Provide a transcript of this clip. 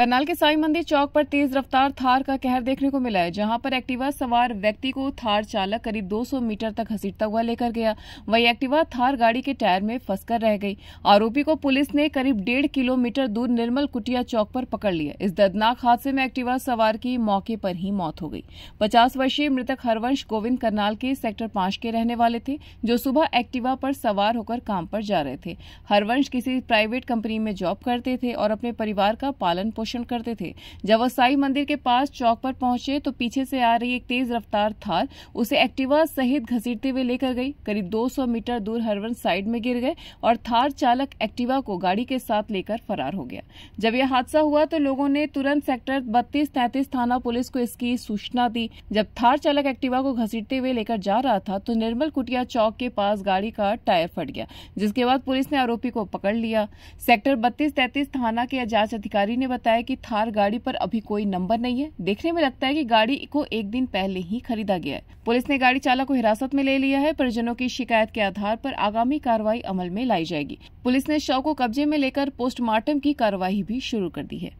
करनाल के साई मंदिर चौक पर तेज रफ्तार थार का कहर देखने को मिला है जहां पर एक्टिवा सवार व्यक्ति को थार चालक करीब 200 मीटर तक घसीटता हुआ लेकर गया वही एक्टिवा थार गाड़ी के टायर में फंसकर रह गई आरोपी को पुलिस ने करीब डेढ़ किलोमीटर दूर निर्मल कुटिया चौक पर पकड़ लिया इस दर्दनाक हादसे में एक्टिवा सवार की मौके पर ही मौत हो गई पचास वर्षीय मृतक हरवंश गोविंद करनाल के सेक्टर पांच के रहने वाले थे जो सुबह एक्टिवा पर सवार होकर काम पर जा रहे थे हरवंश किसी प्राइवेट कंपनी में जॉब करते थे और अपने परिवार का पालन पोषण निरीक्षण करते थे जब वह साई मंदिर के पास चौक पर पहुंचे तो पीछे से आ रही एक तेज रफ्तार थार उसे एक्टिवा सहित घसीटते हुए लेकर गई करीब 200 मीटर दूर हरवन साइड में गिर गए और थार चालक एक्टिवा को गाड़ी के साथ लेकर फरार हो गया जब यह हादसा हुआ तो लोगों ने तुरंत सेक्टर बत्तीस तैतीस थाना पुलिस को इसकी सूचना दी जब थार चालक एक्टिवा को घसीटते हुए लेकर जा रहा था तो निर्मल कुटिया चौक के पास गाड़ी का टायर फट गया जिसके बाद पुलिस ने आरोपी को पकड़ लिया सेक्टर बत्तीस तैतीस थाना के जांच अधिकारी ने बताया है कि थार गाड़ी पर अभी कोई नंबर नहीं है देखने में लगता है कि गाड़ी को एक दिन पहले ही खरीदा गया है पुलिस ने गाड़ी चालक को हिरासत में ले लिया है परिजनों की शिकायत के आधार पर आगामी कार्रवाई अमल में लाई जाएगी पुलिस ने शव को कब्जे में लेकर पोस्टमार्टम की कार्रवाई भी शुरू कर दी है